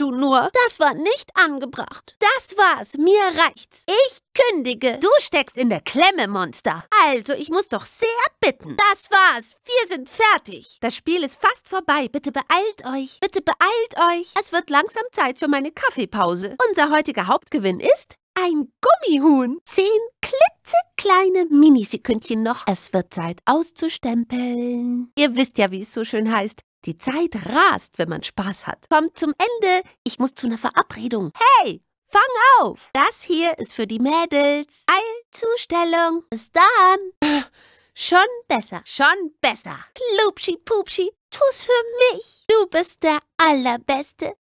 du nur? Das war nicht angebracht. Das war's. Mir reicht's. Ich kündige. Du steckst in der Klemme, Monster. Also, ich muss doch sehr bitten. Das war's. Wir sind fertig. Das Spiel ist fast vorbei. Bitte beeilt euch. Bitte beeilt euch. Es wird langsam Zeit für meine Kaffeepause. Unser heutiger Hauptgewinn ist ein Gummihuhn. Zehn klitze kleine Minisekündchen noch. Es wird Zeit auszustempeln. Ihr wisst ja, wie es so schön heißt. Die Zeit rast, wenn man Spaß hat. Kommt zum Ende. Ich muss zu einer Verabredung. Hey, fang auf. Das hier ist für die Mädels. Eilzustellung. Bis dann. Schon besser, schon besser. Plupschi, pupschi tu's für mich. Du bist der Allerbeste.